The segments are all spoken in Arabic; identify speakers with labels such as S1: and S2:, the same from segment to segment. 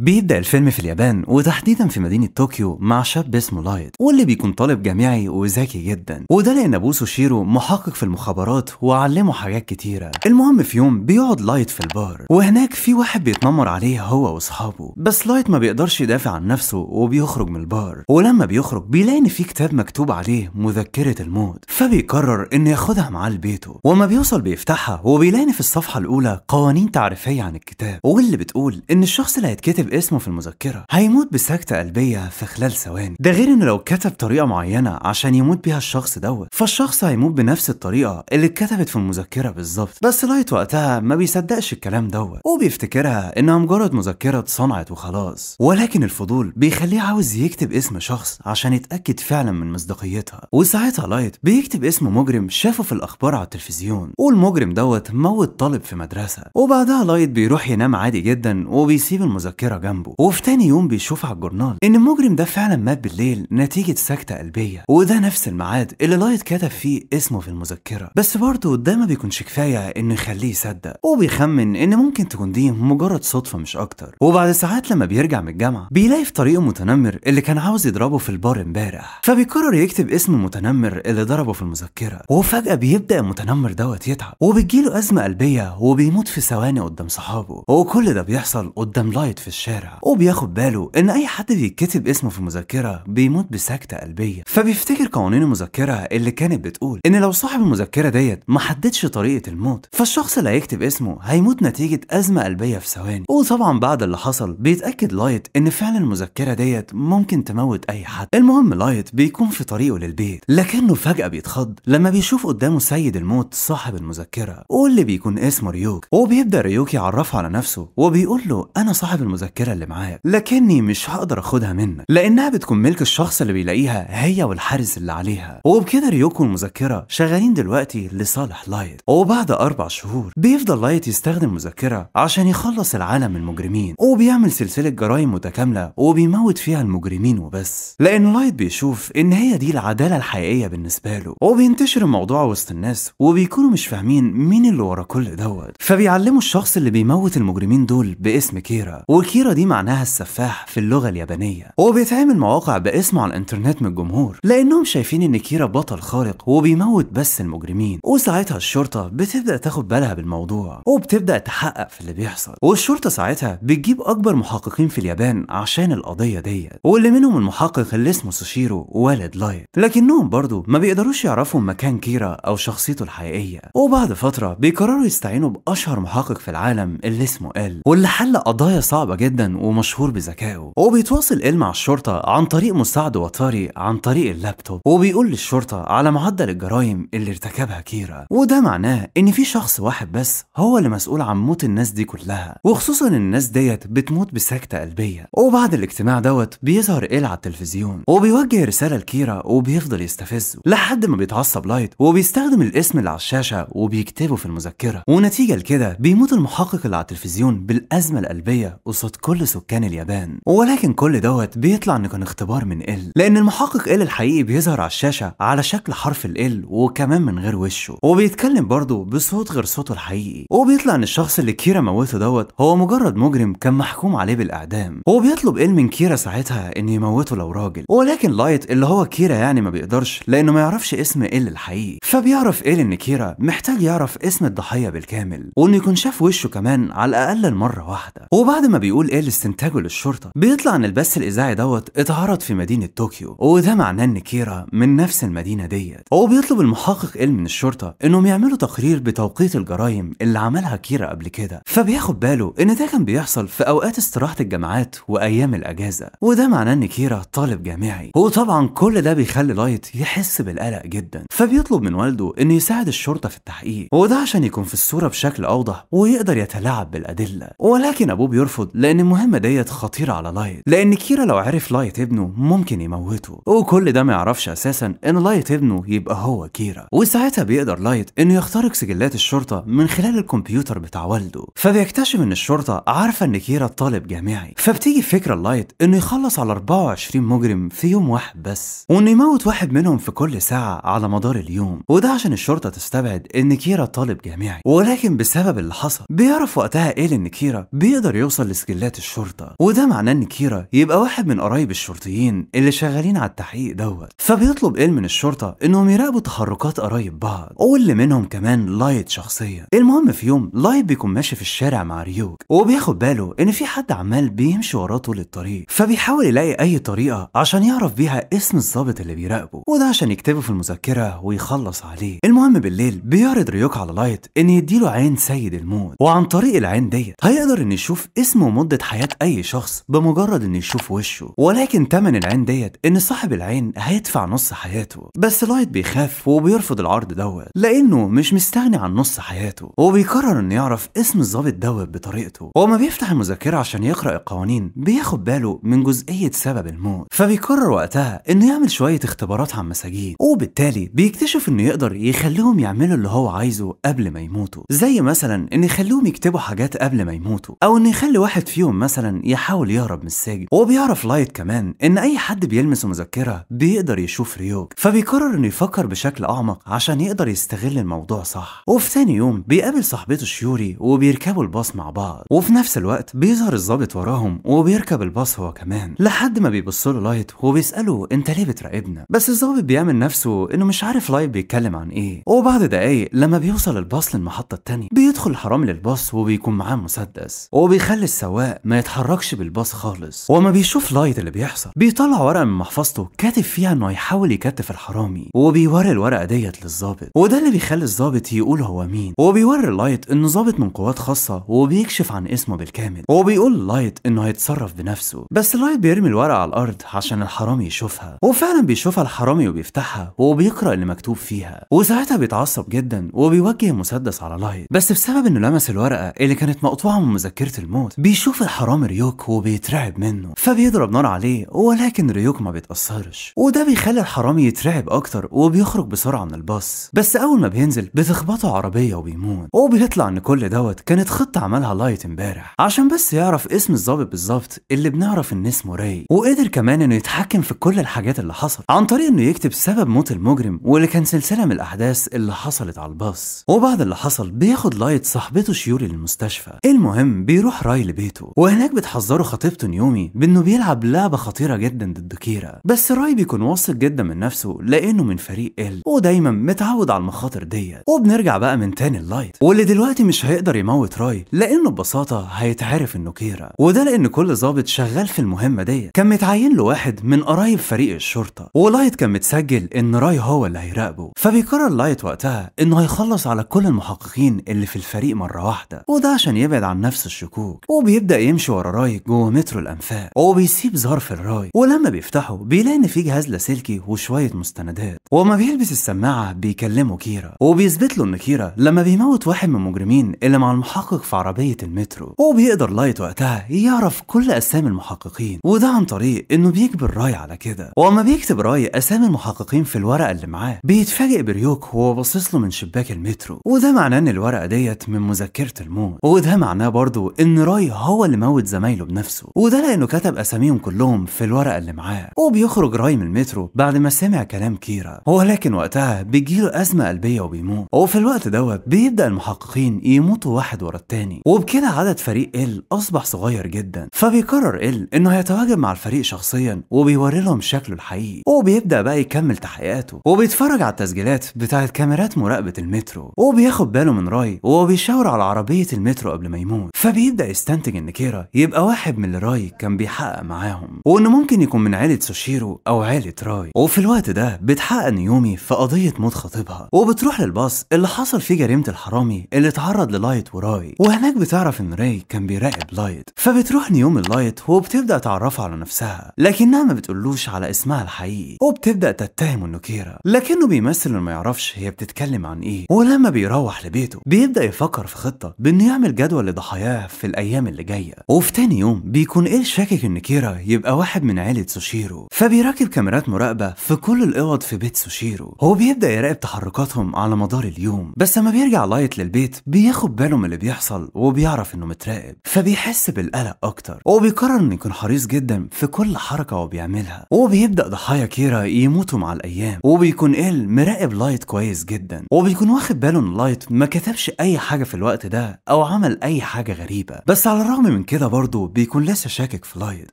S1: بيبدأ الفيلم في اليابان وتحديدا في مدينة طوكيو مع شاب اسمه لايت واللي بيكون طالب جامعي وذكي جدا وده لأن أبوه سوشيرو محقق في المخابرات وعلمه حاجات كتيرة المهم في يوم بيقعد لايت في البار وهناك في واحد بيتنمر عليه هو وأصحابه بس لايت ما بيقدرش يدافع عن نفسه وبيخرج من البار ولما بيخرج بيلاقي إن في كتاب مكتوب عليه مذكرة الموت فبيقرر إنه ياخدها معاه لبيته وما بيوصل بيفتحها وبيلاقي في الصفحة الأولى قوانين تعريفية عن الكتاب واللي بتقول إن الشخص اللي هيتكتب كاتب اسمه في المذكره هيموت بسكته قلبيه في خلال ثواني ده غير انه لو كتب طريقه معينه عشان يموت بيها الشخص دوت فالشخص هيموت بنفس الطريقه اللي اتكتبت في المذكره بالظبط بس لايت وقتها ما بيصدقش الكلام دوت وبيفتكرها انها مجرد مذكره اتصنعت وخلاص ولكن الفضول بيخليه عاوز يكتب اسم شخص عشان يتاكد فعلا من مصداقيتها وساعتها لايت بيكتب اسم مجرم شافه في الاخبار على التلفزيون والمجرم دوت موت طالب في مدرسه وبعدها لايت بيروح ينام عادي جدا وبيسيب المذكره الطايره جنبه وفي تاني يوم بيشوف على الجورنال ان المجرم ده فعلا مات بالليل نتيجه سكته قلبيه وده نفس الميعاد اللي لايت كتب فيه اسمه في المذكره بس برضه ده ما بيكونش كفايه انه يخليه يصدق وبيخمن ان ممكن تكون دي مجرد صدفه مش اكتر وبعد ساعات لما بيرجع من الجامعه بيلاقي في طريقه متنمر اللي كان عاوز يضربه في البار امبارح فبيقرر يكتب اسم المتنمر اللي ضربه في المذكره وفجاه بيبدا المتنمر دوت يتعب وبتجيله ازمه قلبيه وبيموت في ثواني قدام صحابه وكل ده بيحصل قدام لايت في الشارع الشارع وبياخد باله ان اي حد بيتكتب اسمه في مذكره بيموت بسكته قلبيه فبيفتكر قوانين المذكره اللي كانت بتقول ان لو صاحب المذكره ديت ما حددش طريقه الموت فالشخص اللي هيكتب اسمه هيموت نتيجه ازمه قلبيه في ثواني وطبعا بعد اللي حصل بيتاكد لايت ان فعلا المذكره ديت ممكن تموت اي حد المهم لايت بيكون في طريقه للبيت لكنه فجاه بيتخض لما بيشوف قدامه سيد الموت صاحب المذكره واللي بيكون اسمه ريوك وبيبدا ريوك يعرفه على نفسه وبيقول له انا صاحب المذكره الذاكره اللي معاك لكني مش هقدر اخدها منك لانها بتكون ملك الشخص اللي بيلاقيها هي والحارس اللي عليها وبكده ريوكو المذكره شغالين دلوقتي لصالح لايت وبعد اربع شهور بيفضل لايت يستخدم مذكره عشان يخلص العالم من المجرمين وبيعمل سلسله جرائم متكامله وبيموت فيها المجرمين وبس لان لايت بيشوف ان هي دي العداله الحقيقيه بالنسبه له وبينتشر الموضوع وسط الناس وبيكونوا مش فاهمين مين اللي ورا كل دوت فبيعلموا الشخص اللي بيموت المجرمين دول باسم كيرا وكيرا الشهيرة دي معناها السفاح في اللغة اليابانية وبيتعمل مواقع باسمه على الإنترنت من الجمهور لأنهم شايفين إن كيرا بطل خارق وبيموت بس المجرمين وساعتها الشرطة بتبدأ تاخد بالها بالموضوع وبتبدأ تحقق في اللي بيحصل والشرطة ساعتها بتجيب أكبر محققين في اليابان عشان القضية ديت واللي منهم المحقق اللي اسمه سوشيرو والد لايت لكنهم برضه ما بيقدروش يعرفوا مكان كيرا أو شخصيته الحقيقية وبعد فترة بيقرروا يستعينوا بأشهر محقق في العالم اللي اسمه ال واللي حل قضايا صعبة جدا جدا ومشهور بذكائه وبيتواصل إل مع الشرطة عن طريق مساعده وطاري عن طريق اللابتوب وبيقول للشرطة على معدل الجرائم اللي ارتكبها كيرا وده معناه إن في شخص واحد بس هو اللي مسؤول عن موت الناس دي كلها وخصوصا الناس ديت بتموت بسكتة قلبية وبعد الاجتماع دوت بيظهر إل على التلفزيون وبيوجه رسالة لكيرا وبيفضل يستفزه لحد ما بيتعصب لايت وبيستخدم الاسم اللي على الشاشة وبيكتبه في المذكرة ونتيجة لكده بيموت المحقق اللي على التلفزيون بالأزمة القلبية قصاد كل سكان اليابان ولكن كل دوت بيطلع إنه كان اختبار من ال لأن المحقق ال الحقيقي بيظهر على الشاشة على شكل حرف ال وكمان من غير وشه وبيتكلم برضه بصوت غير صوته الحقيقي وبيطلع إن الشخص اللي كيرا موته دوت هو مجرد مجرم كان محكوم عليه بالإعدام هو بيطلب ال من كيرا ساعتها إن يموته لو راجل ولكن لايت اللي هو كيرا يعني ما بيقدرش لأنه ما يعرفش اسم ال الحقيقي فبيعرف ال إن كيرا محتاج يعرف اسم الضحية بالكامل وإنه يكون شاف وشه كمان على الأقل مرة واحدة وبعد ما بيقول ايه اللي استنتاجه للشرطه بيطلع ان البث الاذاعي دوت اتعرض في مدينه طوكيو وده معناه ان كيرا من نفس المدينه ديت هو بيطلب المحقق ايه من الشرطه انهم يعملوا تقرير بتوقيت الجرائم اللي عملها كيرا قبل كده فبياخد باله ان ده كان بيحصل في اوقات استراحه الجامعات وايام الاجازه وده معناه ان كيرا طالب جامعي وطبعا كل ده بيخلي لايت يحس بالقلق جدا فبيطلب من والده انه يساعد الشرطه في التحقيق وده عشان يكون في الصوره بشكل اوضح ويقدر يتلاعب بالادله ولكن ابوه بيرفض لان لأن المهمة ديت خطيرة على لايت لأن كيرا لو عرف لايت ابنه ممكن يموته وكل ده ما يعرفش أساسا إن لايت ابنه يبقى هو كيرا وساعتها بيقدر لايت إنه يخترق سجلات الشرطة من خلال الكمبيوتر بتاع والده فبيكتشف إن الشرطة عارفة إن كيرا طالب جامعي فبتيجي فكرة لايت إنه يخلص على 24 مجرم في يوم واحد بس وإنه يموت واحد منهم في كل ساعة على مدار اليوم وده عشان الشرطة تستبعد إن كيرا طالب جامعي ولكن بسبب اللي حصل بيعرف وقتها إيه إن كيرا بيقدر يوصل لسجلات تسجيلات الشرطه وده معناه ان كيرا يبقى واحد من قرايب الشرطيين اللي شغالين على التحقيق دوت فبيطلب ايل من الشرطه انهم يراقبوا تحركات قرايب بعض واللي منهم كمان لايت شخصيا المهم في يوم لايت بيكون ماشي في الشارع مع ريوك وبياخد باله ان في حد عمال بيمشي وراه طول الطريق فبيحاول يلاقي اي طريقه عشان يعرف بيها اسم الظابط اللي بيراقبه وده عشان يكتبه في المذكره ويخلص عليه المهم بالليل بيعرض ريوك على لايت ان يديله عين سيد الموت وعن طريق العين ديت هيقدر ان يشوف اسمه ومده يهدد حياة أي شخص بمجرد إنه يشوف وشه ولكن تمن العين ديت إن صاحب العين هيدفع نص حياته بس لايت بيخاف وبيرفض العرض دوت لأنه مش مستغني عن نص حياته وبيقرر إنه يعرف اسم الظابط دوت بطريقته وما بيفتح المذكرة عشان يقرأ القوانين بياخد باله من جزئية سبب الموت فبيقرر وقتها إنه يعمل شوية اختبارات على المساجين، وبالتالي بيكتشف إنه يقدر يخليهم يعملوا اللي هو عايزه قبل ما يموتوا زي مثلا إنه يخليهم يكتبوا حاجات قبل ما يموتوا أو إنه يخلي واحد فيهم فيهم مثلا يحاول يهرب من السجن وهو بيعرف لايت كمان ان اي حد بيلمس مذكره بيقدر يشوف ريوج فبيقرر انه يفكر بشكل اعمق عشان يقدر يستغل الموضوع صح وفي تاني يوم بيقابل صاحبته شيوري وبيركبوا الباص مع بعض وفي نفس الوقت بيظهر الظابط وراهم وبيركب الباص هو كمان لحد ما بيبص له لايت وبيساله انت ليه بتراقبنا بس الظابط بيعمل نفسه انه مش عارف لايت بيتكلم عن ايه وبعد دقايق لما بيوصل الباص للمحطه التانية بيدخل الحرامي للباص وبيكون معاه مسدس وبيخلي السواق ما يتحركش بالباص خالص وما بيشوف لايت اللي بيحصل بيطلع ورقه من محفظته كاتب فيها انه هيحاول يكتف الحرامي وبيوري الورقه ديت للظابط وده اللي بيخلي الظابط يقول هو مين وبيوري لايت انه ظابط من قوات خاصه وبيكشف عن اسمه بالكامل وبيقول لايت انه هيتصرف بنفسه بس لايت بيرمي الورقه على الارض عشان الحرامي يشوفها وفعلا بيشوفها الحرامي وبيفتحها وبيقرا اللي مكتوب فيها وساعتها بيتعصب جدا وبيوجه مسدس على لايت بس بسبب انه لمس الورقه اللي كانت مقطوعه من مذكره الموت بيشوف الحرامي ريوك وبيترعب منه فبيضرب نار عليه ولكن ريوك ما بيتأثرش وده بيخلي الحرامي يترعب أكتر وبيخرج بسرعة من الباص بس أول ما بينزل بتخبطه عربية وبيموت وبيطلع إن كل دوت كانت خطة عملها لايت امبارح عشان بس يعرف اسم الظابط بالظبط اللي بنعرف إن اسمه راي وقدر كمان إنه يتحكم في كل الحاجات اللي حصلت عن طريق إنه يكتب سبب موت المجرم واللي كان سلسلة من الأحداث اللي حصلت على الباص وبعد اللي حصل بياخد لايت صاحبته شيوري للمستشفى المهم بيروح راي لبيته وهناك بتحذره خطيبته نيومي بانه بيلعب لعبه خطيره جدا ضد كيرا بس راي بيكون واثق جدا من نفسه لانه من فريق ال ودايما متعود على المخاطر ديت وبنرجع بقى من تاني اللايت واللي دلوقتي مش هيقدر يموت راي لانه ببساطه هيتعرف انه كيرا وده لان كل ظابط شغال في المهمه ديت كان متعين له واحد من قرايب فريق الشرطه ولايت كان متسجل ان راي هو اللي هيراقبه فبيقرر لايت وقتها انه هيخلص على كل المحققين اللي في الفريق مره واحده وده عشان يبعد عن نفس الشكوك وبيبدا يمشي ورا راي جوه مترو الانفاق هو بيسيب ظرف الراي ولما بيفتحه بيلاقي ان فيه جهاز لاسلكي وشويه مستندات وما بيلبس السماعه بيكلمه كيرا وبيثبت له ان كيرا لما بيموت واحد من المجرمين اللي مع المحقق في عربيه المترو وبيقدر لايت وقتها يعرف كل اسامي المحققين وده عن طريق انه بيجبر راي على كده وأما بيكتب راي اسامي المحققين في الورقه اللي معاه بيتفاجئ بريوك وهو باصص له من شباك المترو وده معناه ان الورقه ديت من مذكره الموت وده معناه برضه ان راي هو هو اللي موت زمايله بنفسه وده لأنه كتب أساميهم كلهم في الورقة اللي معاه وبيخرج راي من المترو بعد ما سمع كلام كيرا ولكن وقتها بتجيله أزمة قلبية وبيموت وفي الوقت دوت بيبدأ المحققين يموتوا واحد ورا التاني وبكده عدد فريق ال أصبح صغير جدا فبيقرر ال إنه هيتواجد مع الفريق شخصيا وبيوري لهم شكله الحقيقي وبيبدأ بقى يكمل تحقيقاته وبيتفرج على التسجيلات بتاعت كاميرات مراقبة المترو وبياخد باله من راي وبيشاور على عربية المترو قبل ما يموت فبيبدأ يستنتج إن ميكيرا يبقى واحد من اللي راي كان بيحقق معاهم وانه ممكن يكون من عيلة سوشيرو او عيلة راي وفي الوقت ده بتحقق نيومي في قضية موت خطيبها وبتروح للباص اللي حصل فيه جريمة الحرامي اللي اتعرض للايت وراي وهناك بتعرف ان راي كان بيراقب لايت فبتروح نيومي لايت وبتبدأ تعرفه على نفسها لكنها ما بتقولوش على اسمها الحقيقي وبتبدأ تتهم انه كيرا لكنه بيمثل انه ما يعرفش هي بتتكلم عن ايه ولما بيروح لبيته بيبدأ يفكر في خطة بانه يعمل جدول لضحاياه في الايام اللي جايه الحقيقة وفي تاني يوم بيكون إيل شاكك إن كيرا يبقى واحد من عيلة سوشيرو فبيراقب كاميرات مراقبة في كل الأوض في بيت سوشيرو هو بيبدأ يراقب تحركاتهم على مدار اليوم بس لما بيرجع لايت للبيت بياخد باله من اللي بيحصل وبيعرف إنه متراقب فبيحس بالقلق أكتر وبيقرر إنه يكون حريص جدا في كل حركة هو بيعملها وبيبدأ ضحايا كيرا يموتوا مع الأيام وبيكون إيل مراقب لايت كويس جدا وبيكون واخد باله إن لايت ما كتبش أي حاجة في الوقت ده أو عمل أي حاجة غريبة بس على الرغم من كده برضه بيكون لسه شاكك في لايت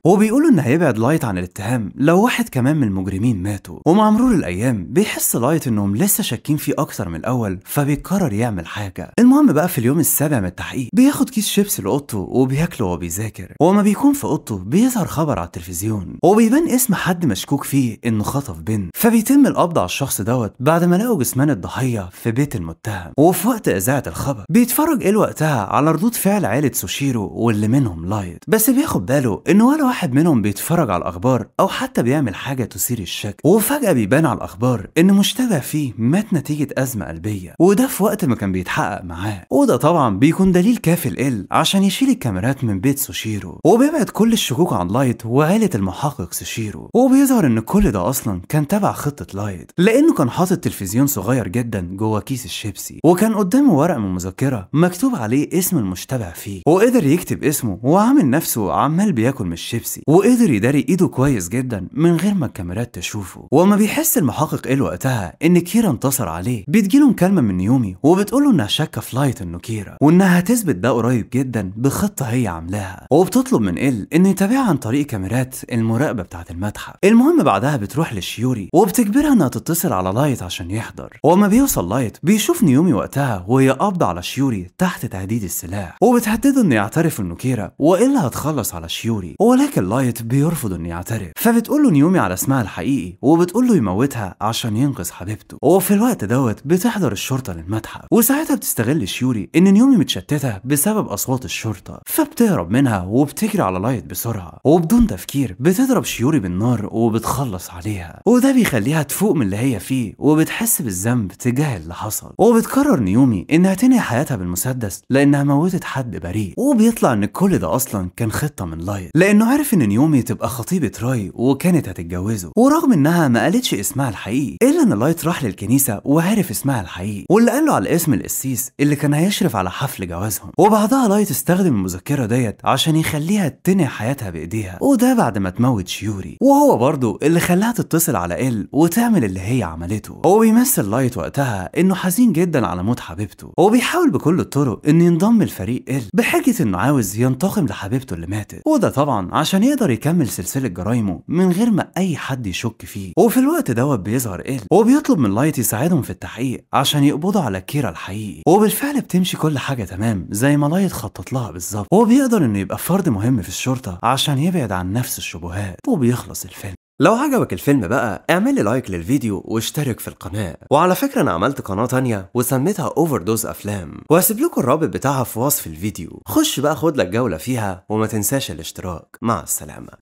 S1: وبيقولوا إن هيبعد لايت عن الاتهام لو واحد كمان من المجرمين ماتوا ومع مرور الأيام بيحس لايت إنهم لسه شاكين فيه أكتر من الأول فبيقرر يعمل حاجة المهم بقى في اليوم السابع من التحقيق بياخد كيس شيبس لأوضته وبياكله وهو بيذاكر وما بيكون في أوضته بيظهر خبر على التلفزيون وبيبان اسم حد مشكوك فيه إنه خطف بنت فبيتم القبض على الشخص دوت بعد ما لقوا جثمان الضحية في بيت المتهم وفي وقت إذاعة الخبر بيتفرج إيه وقتها على ردود فعل عائلة سوشيرو واللي منهم لايت بس بياخد باله ان ولا واحد منهم بيتفرج على الاخبار او حتى بيعمل حاجه تثير الشك وفجاه بيبان على الاخبار ان مشتبه فيه مات نتيجه ازمه قلبيه وده في وقت ما كان بيتحقق معاه وده طبعا بيكون دليل كافي لإل عشان يشيل الكاميرات من بيت سوشيرو وبيبعد كل الشكوك عن لايت وعائله المحقق سوشيرو وبيظهر ان كل ده اصلا كان تبع خطه لايت لانه كان حاطط تلفزيون صغير جدا جوه كيس الشيبسي وكان قدامه ورق من مذكره مكتوب عليه اسم المشتبه فيه وقدر يكتب اسمه جسمه وعامل نفسه عمال بياكل من الشيبسي وقدر يداري ايده كويس جدا من غير ما الكاميرات تشوفه وما بيحس المحقق ايه وقتها ان كيرا انتصر عليه بتجيله مكالمه من نيومي وبتقوله انها شاكه في لايت انه كيرا وانها هتثبت ده قريب جدا بخطه هي عاملاها وبتطلب من ال انه يتابعها عن طريق كاميرات المراقبه بتاعه المتحف المهم بعدها بتروح لشيوري وبتجبرها انها تتصل على لايت عشان يحضر وما بيوصل لايت بيشوف نيومي وقتها وهي قابضه على شيوري تحت تهديد السلاح وبتهدده انه يعترف انه كيرا كبيرة وإلا هتخلص على شيوري ولكن لايت بيرفض إنه يعترف فبتقول له نيومي على اسمها الحقيقي وبتقول له يموتها عشان ينقذ حبيبته وفي الوقت دوت بتحضر الشرطة للمتحف وساعتها بتستغل شيوري إن نيومي متشتتة بسبب أصوات الشرطة فبتهرب منها وبتجري على لايت بسرعة وبدون تفكير بتضرب شيوري بالنار وبتخلص عليها وده بيخليها تفوق من اللي هي فيه وبتحس بالذنب تجاه اللي حصل وبتقرر نيومي إنها تنهي حياتها بالمسدس لأنها موتت حد بريء وبيطلع إن كل ده اصلا كان خطه من لايت لانه عرف ان نيومي تبقى خطيبه راي وكانت هتتجوزه ورغم انها ما قالتش اسمها الحقيقي الا ان لايت راح للكنيسه وعرف اسمها الحقيقي واللي قال له على اسم القسيس اللي كان هيشرف على حفل جوازهم وبعدها لايت استخدم المذكره ديت عشان يخليها تنهي حياتها بايديها وده بعد ما تموت شيوري وهو برضه اللي خلاها تتصل على ال وتعمل اللي هي عملته هو بيمثل لايت وقتها انه حزين جدا على موت حبيبته وبيحاول بكل الطرق انه ينضم لفريق ال بحجه انه عاوز ينتقم لحبيبته اللي ماتت وده طبعا عشان يقدر يكمل سلسله جرايمه من غير ما اي حد يشك فيه وفي الوقت دوت بيظهر إل إيه؟ وبيطلب من لايت يساعدهم في التحقيق عشان يقبضوا على كيرا الحقيقي وبالفعل بتمشي كل حاجه تمام زي ما لايت خطط لها بالظبط وبيقدر انه يبقى فرد مهم في الشرطه عشان يبعد عن نفس الشبهات وبيخلص الفيلم لو عجبك الفيلم بقى اعمل لي لايك للفيديو واشترك في القناة وعلى فكرة انا عملت قناة تانية وسميتها اوفر دوز افلام وهسيب لكم الرابط بتاعها في وصف الفيديو خش بقى خد لك جولة فيها وما تنساش الاشتراك مع السلامة